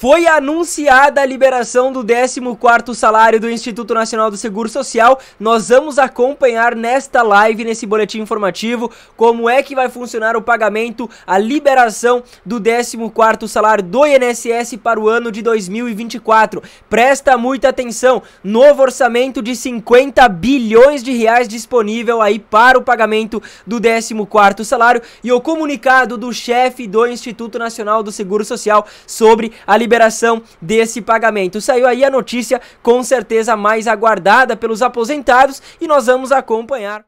Foi anunciada a liberação do 14º salário do Instituto Nacional do Seguro Social. Nós vamos acompanhar nesta live, nesse boletim informativo, como é que vai funcionar o pagamento, a liberação do 14º salário do INSS para o ano de 2024. Presta muita atenção, novo orçamento de 50 bilhões de reais disponível aí para o pagamento do 14º salário e o comunicado do chefe do Instituto Nacional do Seguro Social sobre a liberação liberação desse pagamento. Saiu aí a notícia com certeza mais aguardada pelos aposentados e nós vamos acompanhar.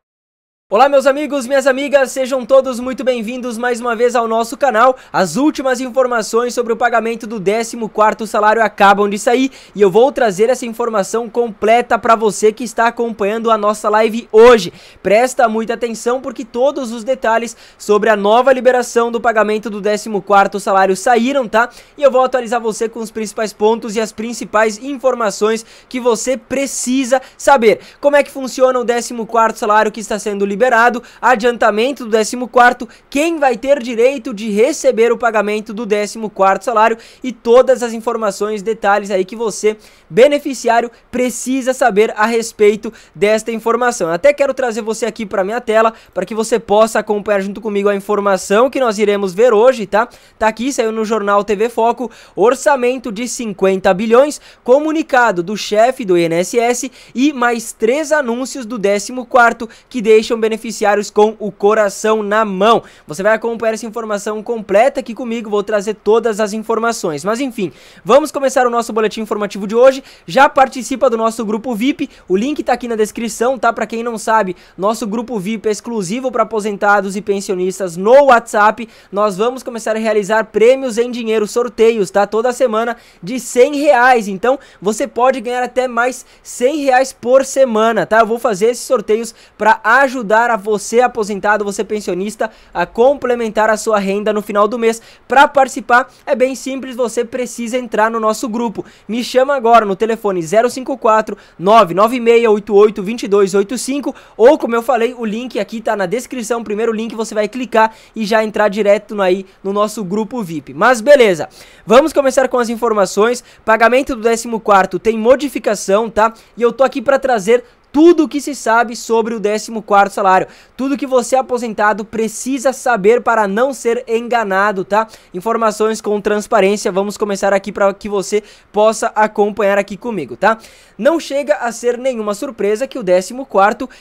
Olá meus amigos, minhas amigas, sejam todos muito bem-vindos mais uma vez ao nosso canal. As últimas informações sobre o pagamento do 14º salário acabam de sair e eu vou trazer essa informação completa para você que está acompanhando a nossa live hoje. Presta muita atenção porque todos os detalhes sobre a nova liberação do pagamento do 14º salário saíram, tá? E eu vou atualizar você com os principais pontos e as principais informações que você precisa saber. Como é que funciona o 14º salário que está sendo liberado? liberado, adiantamento do 14 quem vai ter direito de receber o pagamento do 14 salário e todas as informações, detalhes aí que você, beneficiário, precisa saber a respeito desta informação. até quero trazer você aqui para minha tela para que você possa acompanhar junto comigo a informação que nós iremos ver hoje, tá? Tá aqui, saiu no jornal TV Foco, orçamento de 50 bilhões, comunicado do chefe do INSS e mais três anúncios do 14 que deixam beneficiários com o coração na mão. Você vai acompanhar essa informação completa aqui comigo, vou trazer todas as informações. Mas enfim, vamos começar o nosso boletim informativo de hoje. Já participa do nosso grupo VIP, o link tá aqui na descrição, tá? Para quem não sabe, nosso grupo VIP é exclusivo para aposentados e pensionistas no WhatsApp. Nós vamos começar a realizar prêmios em dinheiro, sorteios, tá? Toda semana de 100 reais. Então, você pode ganhar até mais 100 reais por semana, tá? Eu vou fazer esses sorteios para ajudar ajudar a você aposentado, você pensionista, a complementar a sua renda no final do mês. Para participar é bem simples, você precisa entrar no nosso grupo. Me chama agora no telefone 054 99688 2285 ou como eu falei, o link aqui tá na descrição, primeiro link você vai clicar e já entrar direto aí no nosso grupo VIP. Mas beleza. Vamos começar com as informações. Pagamento do 14 tem modificação, tá? E eu tô aqui para trazer tudo o que se sabe sobre o 14 salário. Tudo que você aposentado precisa saber para não ser enganado, tá? Informações com transparência, vamos começar aqui para que você possa acompanhar aqui comigo, tá? Não chega a ser nenhuma surpresa que o 14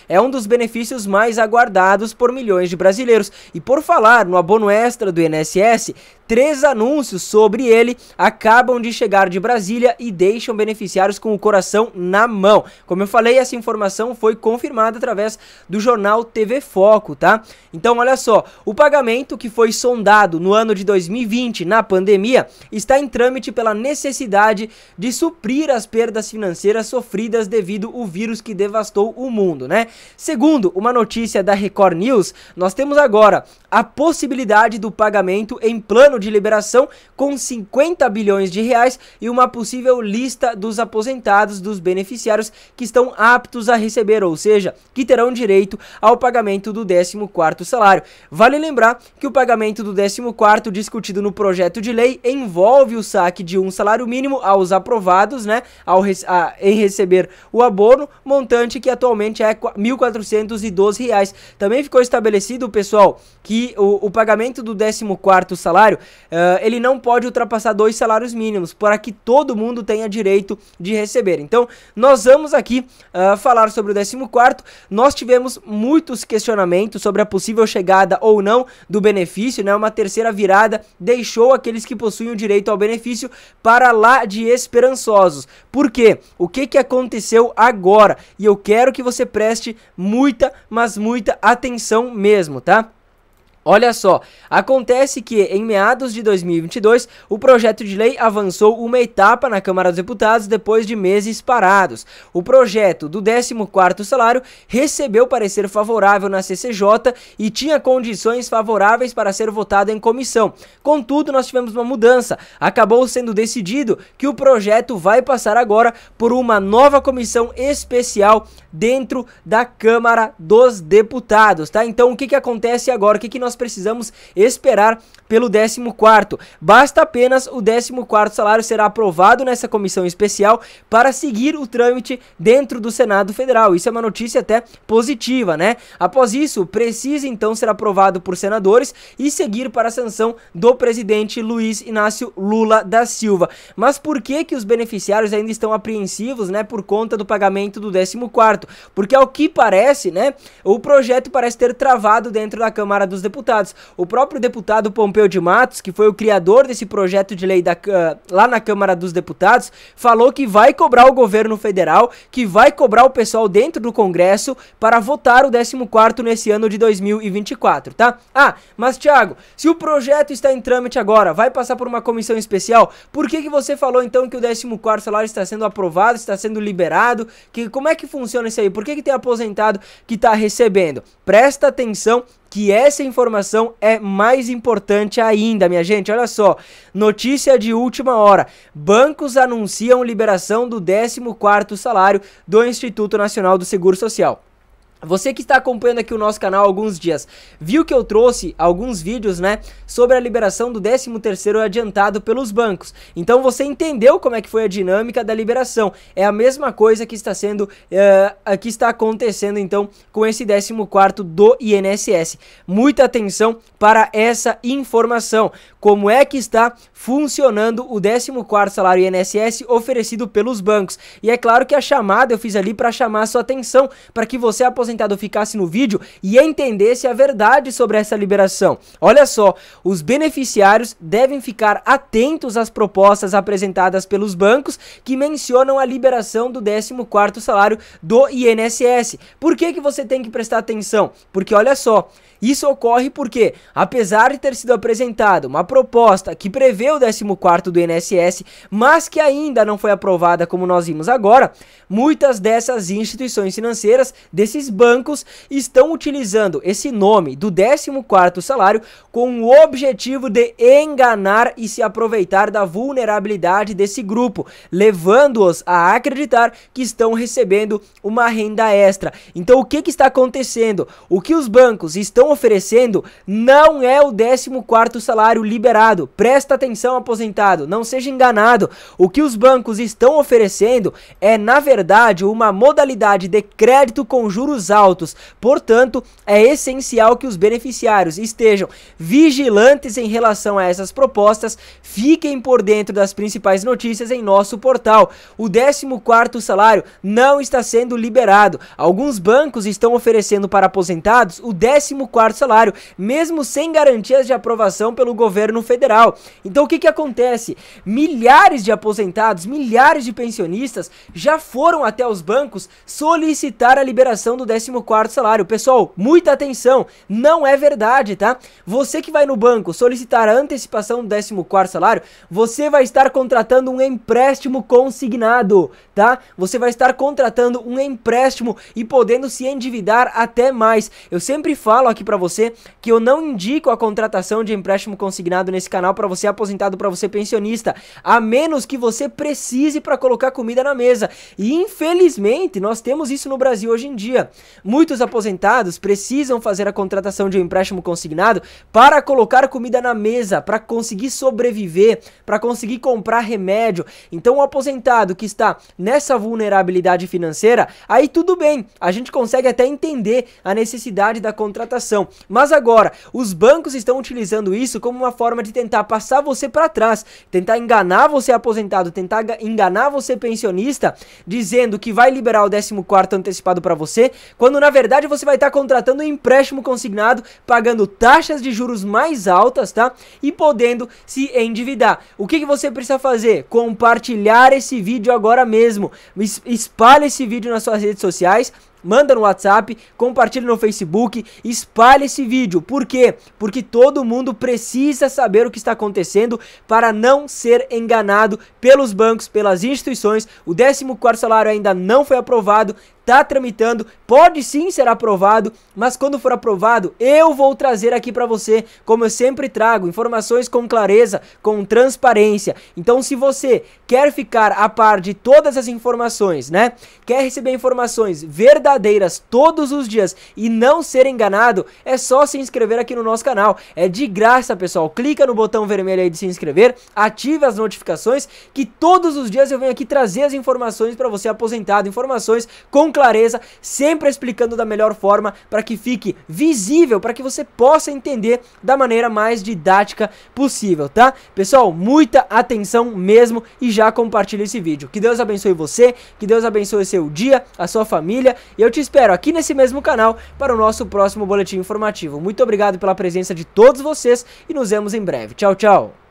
é um dos benefícios mais aguardados por milhões de brasileiros. E por falar no abono extra do INSS, três anúncios sobre ele acabam de chegar de Brasília e deixam beneficiários com o coração na mão. Como eu falei, essa informação informação foi confirmada através do jornal TV Foco, tá? Então, olha só, o pagamento que foi sondado no ano de 2020 na pandemia está em trâmite pela necessidade de suprir as perdas financeiras sofridas devido ao vírus que devastou o mundo, né? Segundo uma notícia da Record News, nós temos agora a possibilidade do pagamento em plano de liberação com 50 bilhões de reais e uma possível lista dos aposentados dos beneficiários que estão aptos a receber, ou seja, que terão direito ao pagamento do 14º salário. Vale lembrar que o pagamento do 14º discutido no projeto de lei envolve o saque de um salário mínimo aos aprovados, né, ao a, em receber o abono, montante que atualmente é R$ 1.412. Também ficou estabelecido, pessoal, que o, o pagamento do 14º salário, uh, ele não pode ultrapassar dois salários mínimos, para que todo mundo tenha direito de receber. Então, nós vamos aqui uh, falar falar sobre o 14 nós tivemos muitos questionamentos sobre a possível chegada ou não do benefício, né? Uma terceira virada deixou aqueles que possuem o direito ao benefício para lá de esperançosos. Por quê? O que que aconteceu agora? E eu quero que você preste muita, mas muita atenção mesmo, tá? Olha só, acontece que em meados de 2022, o projeto de lei avançou uma etapa na Câmara dos Deputados depois de meses parados. O projeto do 14º salário recebeu parecer favorável na CCJ e tinha condições favoráveis para ser votado em comissão. Contudo, nós tivemos uma mudança. Acabou sendo decidido que o projeto vai passar agora por uma nova comissão especial dentro da Câmara dos Deputados, tá? Então, o que que acontece agora? O que que nós precisamos esperar pelo 14 Basta apenas o 14 salário ser aprovado nessa comissão especial para seguir o trâmite dentro do Senado Federal. Isso é uma notícia até positiva, né? Após isso, precisa então ser aprovado por senadores e seguir para a sanção do presidente Luiz Inácio Lula da Silva. Mas por que que os beneficiários ainda estão apreensivos, né, por conta do pagamento do 14 Porque ao que parece, né, o projeto parece ter travado dentro da Câmara dos Deputados deputados. O próprio deputado Pompeu de Matos, que foi o criador desse projeto de lei da, uh, lá na Câmara dos Deputados, falou que vai cobrar o governo federal, que vai cobrar o pessoal dentro do Congresso para votar o 14 nesse ano de 2024, tá? Ah, mas Thiago, se o projeto está em trâmite agora, vai passar por uma comissão especial, por que, que você falou então que o 14 salário está sendo aprovado, está sendo liberado? Que, como é que funciona isso aí? Por que, que tem aposentado que está recebendo? Presta atenção que essa informação é mais importante ainda, minha gente. Olha só, notícia de última hora. Bancos anunciam liberação do 14º salário do Instituto Nacional do Seguro Social. Você que está acompanhando aqui o nosso canal há alguns dias, viu que eu trouxe alguns vídeos, né, sobre a liberação do 13º adiantado pelos bancos. Então você entendeu como é que foi a dinâmica da liberação. É a mesma coisa que está sendo, uh, que está acontecendo então com esse 14º do INSS. Muita atenção para essa informação. Como é que está funcionando o 14º salário INSS oferecido pelos bancos? E é claro que a chamada eu fiz ali para chamar a sua atenção, para que você aposente aposentado ficasse no vídeo e entendesse a verdade sobre essa liberação. Olha só, os beneficiários devem ficar atentos às propostas apresentadas pelos bancos que mencionam a liberação do 14º salário do INSS. Por que que você tem que prestar atenção? Porque olha só, isso ocorre porque, apesar de ter sido apresentada uma proposta que prevê o 14º do INSS, mas que ainda não foi aprovada como nós vimos agora, muitas dessas instituições financeiras, desses bancos estão utilizando esse nome do 14º salário com o objetivo de enganar e se aproveitar da vulnerabilidade desse grupo, levando-os a acreditar que estão recebendo uma renda extra. Então o que, que está acontecendo? O que os bancos estão oferecendo não é o 14º salário liberado. Presta atenção, aposentado, não seja enganado. O que os bancos estão oferecendo é, na verdade, uma modalidade de crédito com juros altos. Portanto, é essencial que os beneficiários estejam vigilantes em relação a essas propostas, fiquem por dentro das principais notícias em nosso portal. O 14º salário não está sendo liberado. Alguns bancos estão oferecendo para aposentados o 14º salário, mesmo sem garantias de aprovação pelo governo federal. Então o que, que acontece? Milhares de aposentados, milhares de pensionistas já foram até os bancos solicitar a liberação do 14 14 quarto salário. Pessoal, muita atenção, não é verdade, tá? Você que vai no banco solicitar a antecipação do 14 quarto salário, você vai estar contratando um empréstimo consignado, tá? Você vai estar contratando um empréstimo e podendo se endividar até mais. Eu sempre falo aqui para você que eu não indico a contratação de empréstimo consignado nesse canal para você aposentado, para você pensionista, a menos que você precise para colocar comida na mesa. E infelizmente, nós temos isso no Brasil hoje em dia. Muitos aposentados precisam fazer a contratação de um empréstimo consignado para colocar comida na mesa, para conseguir sobreviver, para conseguir comprar remédio. Então, o aposentado que está nessa vulnerabilidade financeira, aí tudo bem, a gente consegue até entender a necessidade da contratação. Mas agora, os bancos estão utilizando isso como uma forma de tentar passar você para trás, tentar enganar você aposentado, tentar enganar você pensionista, dizendo que vai liberar o 14 antecipado para você, quando na verdade você vai estar tá contratando um empréstimo consignado, pagando taxas de juros mais altas, tá? E podendo se endividar. O que, que você precisa fazer? Compartilhar esse vídeo agora mesmo. Es espalhe esse vídeo nas suas redes sociais, Manda no WhatsApp, compartilha no Facebook, espalhe esse vídeo. Por quê? Porque todo mundo precisa saber o que está acontecendo para não ser enganado pelos bancos, pelas instituições. O 14 salário ainda não foi aprovado, tá tramitando, pode sim ser aprovado, mas quando for aprovado, eu vou trazer aqui para você, como eu sempre trago, informações com clareza, com transparência. Então, se você quer ficar a par de todas as informações, né? Quer receber informações verdadeiras todos os dias e não ser enganado, é só se inscrever aqui no nosso canal. É de graça, pessoal. Clica no botão vermelho aí de se inscrever, ative as notificações que todos os dias eu venho aqui trazer as informações para você aposentado, informações com clareza clareza, sempre explicando da melhor forma para que fique visível, para que você possa entender da maneira mais didática possível, tá? Pessoal, muita atenção mesmo e já compartilha esse vídeo. Que Deus abençoe você, que Deus abençoe seu dia, a sua família e eu te espero aqui nesse mesmo canal para o nosso próximo boletim informativo. Muito obrigado pela presença de todos vocês e nos vemos em breve. Tchau, tchau!